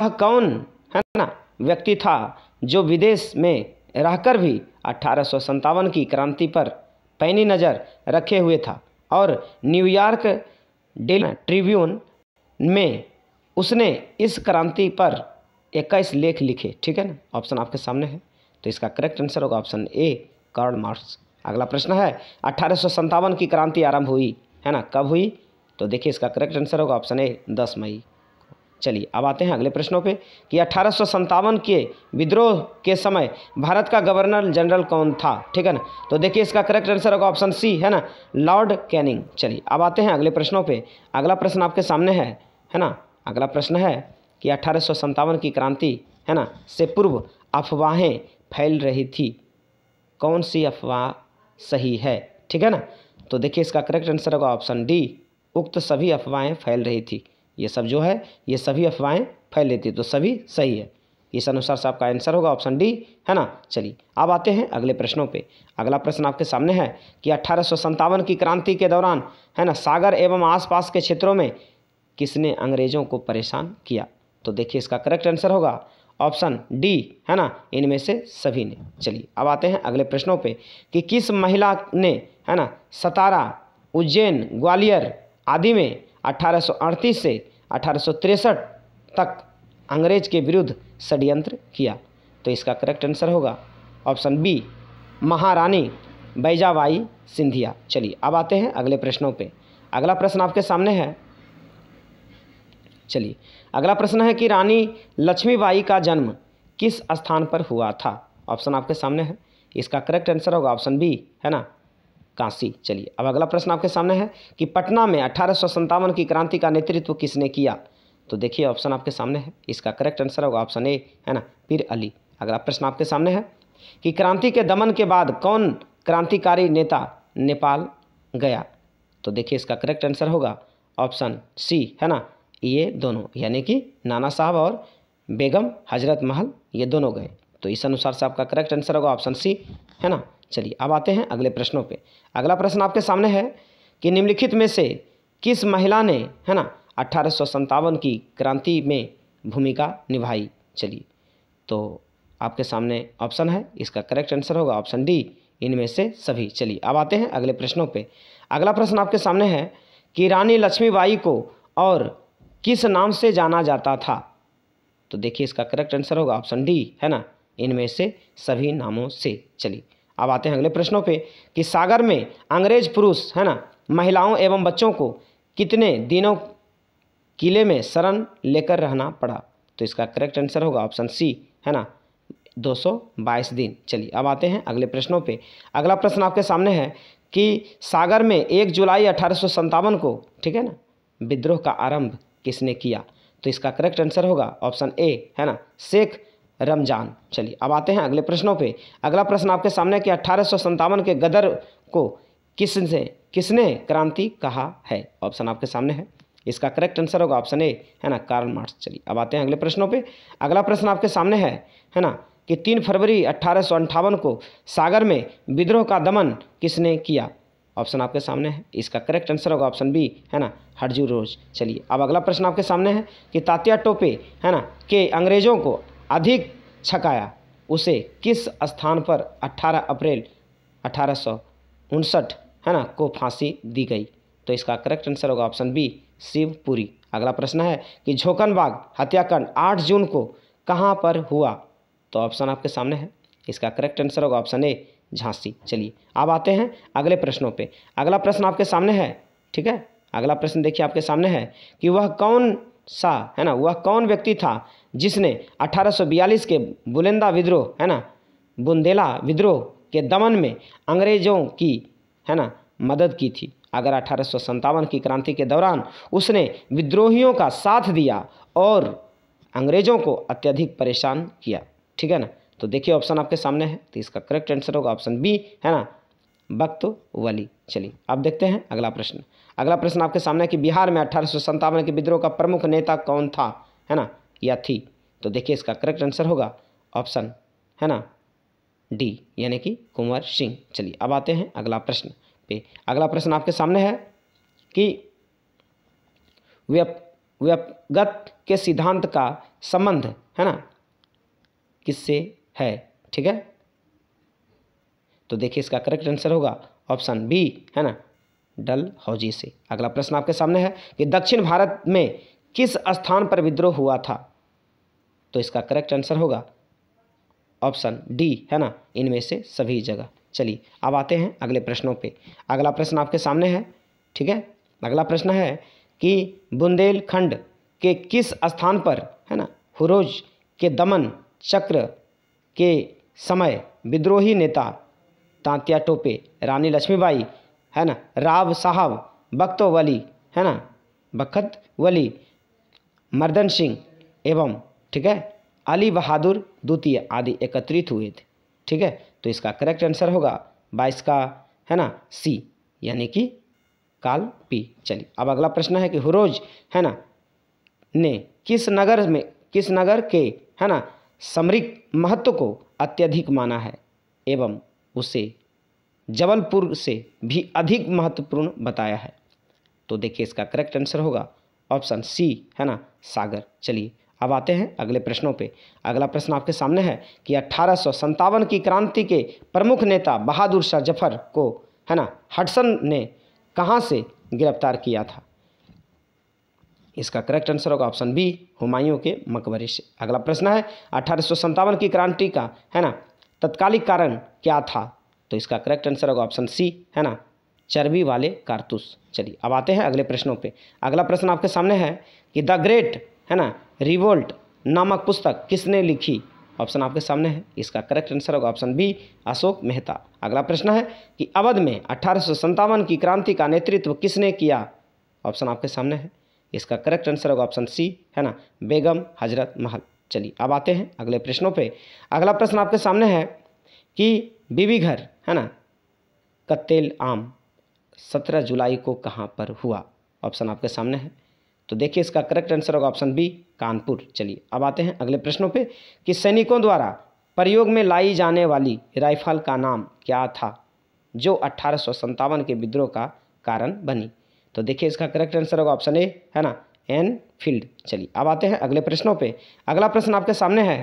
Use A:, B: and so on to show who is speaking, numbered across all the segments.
A: वह कौन है ना व्यक्ति था जो विदेश में रहकर भी अठारह की क्रांति पर पैनी नज़र रखे हुए था और न्यूयॉर्क डेली ट्रिब्यून में उसने इस क्रांति पर इक्कीस लेख लिखे ठीक है ना ऑप्शन आपके सामने है तो इसका करेक्ट आंसर होगा ऑप्शन ए कार्ल मार्क्स अगला प्रश्न है अठारह की क्रांति आरंभ हुई है ना कब हुई तो देखिए इसका करेक्ट आंसर होगा ऑप्शन ए दस मई चलिए अब आते हैं अगले प्रश्नों पे कि अठारह के विद्रोह के समय भारत का गवर्नर जनरल कौन था ठीक है ना तो देखिए इसका करेक्ट आंसर होगा ऑप्शन सी है ना लॉर्ड कैनिंग चलिए अब आते हैं अगले प्रश्नों पे अगला प्रश्न आपके सामने है है ना अगला प्रश्न है कि अठारह की क्रांति है ना से पूर्व अफवाहें फैल रही थी कौन सी अफवाह सही है ठीक है ना तो देखिए इसका करेक्ट आंसर होगा ऑप्शन डी उक्त सभी अफवाहें फैल रही थी ये सब जो है ये सभी अफवाहें फैल लेती है तो सभी सही है इस अनुसार से आपका आंसर होगा ऑप्शन डी है ना चलिए अब आते हैं अगले प्रश्नों पे अगला प्रश्न आपके सामने है कि अट्ठारह की क्रांति के दौरान है ना सागर एवं आसपास के क्षेत्रों में किसने अंग्रेज़ों को परेशान किया तो देखिए इसका करेक्ट आंसर होगा ऑप्शन डी है ना इनमें से सभी ने चलिए अब आते हैं अगले प्रश्नों पर कि किस महिला ने है ना सतारा उज्जैन ग्वालियर आदि में 1838 से अठारह तक अंग्रेज के विरुद्ध षड्यंत्र किया तो इसका करेक्ट आंसर होगा ऑप्शन बी महारानी बैजाबाई सिंधिया चलिए अब आते हैं अगले प्रश्नों पे अगला प्रश्न आपके सामने है चलिए अगला प्रश्न है कि रानी लक्ष्मीबाई का जन्म किस स्थान पर हुआ था ऑप्शन आपके सामने है इसका करेक्ट आंसर होगा ऑप्शन बी है ना काशी चलिए अब अगला प्रश्न आपके सामने है कि पटना में अठारह की क्रांति का नेतृत्व किसने किया तो देखिए ऑप्शन आपके सामने है इसका करेक्ट आंसर होगा ऑप्शन ए है ना पीर अली अगला प्रश्न आपके सामने है कि क्रांति के दमन के बाद कौन क्रांतिकारी नेता नेपाल गया तो देखिए इसका करेक्ट आंसर होगा ऑप्शन सी है ना ये दोनों यानी कि नाना साहब और बेगम हजरत महल ये दोनों गए तो इस अनुसार से आपका करेक्ट आंसर होगा ऑप्शन सी है ना चलिए अब आते हैं अगले प्रश्नों पे अगला प्रश्न आपके सामने है कि निम्नलिखित में से किस महिला ने है ना अट्ठारह की क्रांति में भूमिका निभाई चलिए तो आपके सामने ऑप्शन है इसका करेक्ट आंसर होगा ऑप्शन डी इनमें से सभी चलिए अब आते हैं अगले प्रश्नों पे अगला प्रश्न आपके सामने है कि रानी लक्ष्मीबाई को और किस नाम से जाना जाता था तो देखिए इसका करेक्ट आंसर होगा ऑप्शन डी है ना इनमें से सभी नामों से चलिए अब आते हैं अगले प्रश्नों पे कि सागर में अंग्रेज पुरुष है ना महिलाओं एवं बच्चों को कितने दिनों किले में शरण लेकर रहना पड़ा तो इसका करेक्ट आंसर होगा ऑप्शन सी है ना 222 दिन चलिए अब आते हैं अगले प्रश्नों पे अगला प्रश्न आपके सामने है कि सागर में एक जुलाई अठारह को ठीक है ना विद्रोह का आरंभ किसने किया तो इसका करेक्ट आंसर होगा ऑप्शन ए है ना शेख रमजान चलिए अब आते हैं अगले प्रश्नों पे अगला प्रश्न आपके सामने कि अट्ठारह के गदर को किसने किसने क्रांति कहा है ऑप्शन आपके सामने है इसका करेक्ट आंसर होगा ऑप्शन ए है ना कार्ल मार्क्स चलिए अब आते हैं अगले प्रश्नों पे अगला प्रश्न आपके सामने है है ना कि तीन फरवरी अट्ठारह को सागर में विद्रोह का दमन किसने किया ऑप्शन आपके सामने है इसका करेक्ट आंसर होगा ऑप्शन बी है ना हरजू रोज चलिए अब अगला प्रश्न आपके सामने है कि तात्या टोपे है ना के अंग्रेज़ों को अधिक छकाया उसे किस स्थान पर 18 अप्रैल अठारह है ना को फांसी दी गई तो इसका करेक्ट आंसर होगा ऑप्शन बी शिवपुरी अगला प्रश्न है कि झोकनबाग हत्याकांड 8 जून को कहाँ पर हुआ तो ऑप्शन आपके सामने है इसका करेक्ट आंसर होगा ऑप्शन ए झांसी चलिए अब आते हैं अगले प्रश्नों पे अगला प्रश्न आपके सामने है ठीक है अगला प्रश्न देखिए आपके सामने है कि वह कौन सा है ना वह कौन व्यक्ति था जिसने 1842 के बुलंदा विद्रोह है ना बुंदेला विद्रोह के दमन में अंग्रेज़ों की है ना मदद की थी अगर अठारह की क्रांति के दौरान उसने विद्रोहियों का साथ दिया और अंग्रेज़ों को अत्यधिक परेशान किया ठीक है ना तो देखिए ऑप्शन आपके सामने है तो इसका करेक्ट आंसर होगा ऑप्शन बी है ना वक्त वाली चलिए अब देखते हैं अगला प्रश्न अगला प्रश्न आपके सामने है कि बिहार में अठारह के विद्रोह का प्रमुख नेता कौन था है ना या थी तो देखिए इसका करेक्ट आंसर होगा ऑप्शन है ना डी यानी कि कुंवर सिंह चलिए अब आते हैं अगला प्रश्न पे अगला प्रश्न आपके सामने है कि व्यप व्यपगत के सिद्धांत का संबंध है ना किससे है ठीक है तो देखिए इसका करेक्ट आंसर होगा ऑप्शन बी है ना डल हौजी से अगला प्रश्न आपके सामने है कि दक्षिण भारत में किस स्थान पर विद्रोह हुआ था तो इसका करेक्ट आंसर होगा ऑप्शन डी है ना इनमें से सभी जगह चलिए अब आते हैं अगले प्रश्नों पे अगला प्रश्न आपके सामने है ठीक है अगला प्रश्न है कि बुंदेलखंड के किस स्थान पर है ना हुरोज के दमन चक्र के समय विद्रोही नेता तांतिया टोपे रानी लक्ष्मीबाई है ना राव साहब बख्तो वली है ना बखत वली मर्दन सिंह एवं ठीक है अली बहादुर द्वितीय आदि एकत्रित हुए थे ठीक है तो इसका करेक्ट आंसर होगा बाईस का है ना सी यानी कि काल पी चलिए अब अगला प्रश्न है कि हुरोज है ना ने किस नगर में किस नगर के है ना समरिक महत्व को अत्यधिक माना है एवं उसे जबलपुर से भी अधिक महत्वपूर्ण बताया है तो देखिए इसका करेक्ट आंसर होगा ऑप्शन सी है ना सागर चलिए अब आते हैं अगले प्रश्नों पे अगला प्रश्न आपके सामने है कि अट्ठारह की क्रांति के प्रमुख नेता बहादुर शाह जफर को है ना हटसन ने कहाँ से गिरफ्तार किया था इसका करेक्ट आंसर होगा ऑप्शन बी हुमायूं के मकबरे से अगला प्रश्न है अठारह की क्रांति का है ना तत्कालिक कारण क्या था तो इसका करेक्ट आंसर होगा ऑप्शन सी है ना चर्बी वाले कारतूस चलिए अब आते हैं अगले प्रश्नों पे अगला प्रश्न आपके सामने है कि द ग्रेट है ना रिवोल्ट नामक पुस्तक किसने लिखी ऑप्शन आपके सामने है इसका करेक्ट आंसर होगा ऑप्शन बी अशोक मेहता अगला प्रश्न है कि अवध में अठारह की क्रांति का नेतृत्व किसने किया ऑप्शन आपके सामने है इसका करेक्ट आंसर होगा ऑप्शन सी है ना बेगम हजरत महल चलिए अब आते हैं अगले प्रश्नों पे अगला प्रश्न आपके सामने है कि बीवी घर है ना कत्तेल आम सत्रह जुलाई को कहाँ पर हुआ ऑप्शन आपके सामने है तो देखिए इसका करेक्ट आंसर होगा ऑप्शन बी कानपुर चलिए अब आते हैं अगले प्रश्नों पे कि सैनिकों द्वारा प्रयोग में लाई जाने वाली राइफल का नाम क्या था जो अट्ठारह के विद्रोह का कारण बनी तो देखिए इसका करेक्ट आंसर होगा ऑप्शन ए है ना एन फील्ड चलिए अब आते हैं अगले प्रश्नों पे अगला प्रश्न आपके सामने है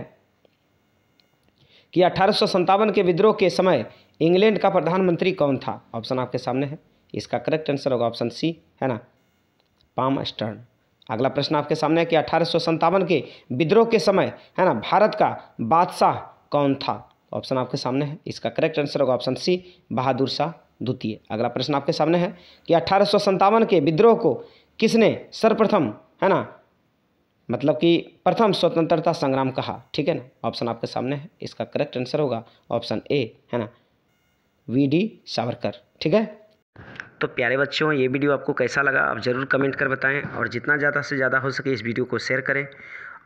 A: कि अठारह के विद्रोह के समय इंग्लैंड का प्रधानमंत्री कौन था ऑप्शन आपके सामने है इसका करेक्ट आंसर होगा ऑप्शन सी है ना पाम स्टर्न अगला प्रश्न आपके सामने है कि अठारह के विद्रोह के समय है ना भारत का बादशाह कौन था ऑप्शन आपके सामने है इसका करेक्ट आंसर होगा ऑप्शन सी बहादुर शाह द्वितीय अगला प्रश्न आपके सामने है कि अठारह के विद्रोह को किसने सर्वप्रथम है ना मतलब कि प्रथम स्वतंत्रता संग्राम कहा ठीक है ना ऑप्शन आपके सामने है इसका करेक्ट आंसर होगा ऑप्शन ए है ना वी डी सावरकर ठीक है तो प्यारे बच्चों ये वीडियो आपको कैसा लगा आप ज़रूर कमेंट कर बताएं और जितना ज़्यादा से ज़्यादा हो सके इस वीडियो को शेयर करें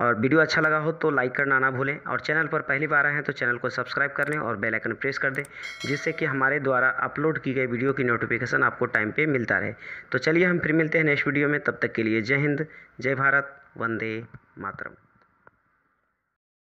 A: और वीडियो अच्छा लगा हो तो लाइक करना ना भूलें और चैनल पर पहली बार आए हैं तो चैनल को सब्सक्राइब कर लें और बेल आइकन प्रेस कर दें जिससे कि हमारे द्वारा अपलोड की गई वीडियो की नोटिफिकेशन आपको टाइम पे मिलता रहे तो चलिए हम फिर मिलते हैं नेक्स्ट वीडियो में तब तक के लिए जय हिंद जय भारत वंदे मातरम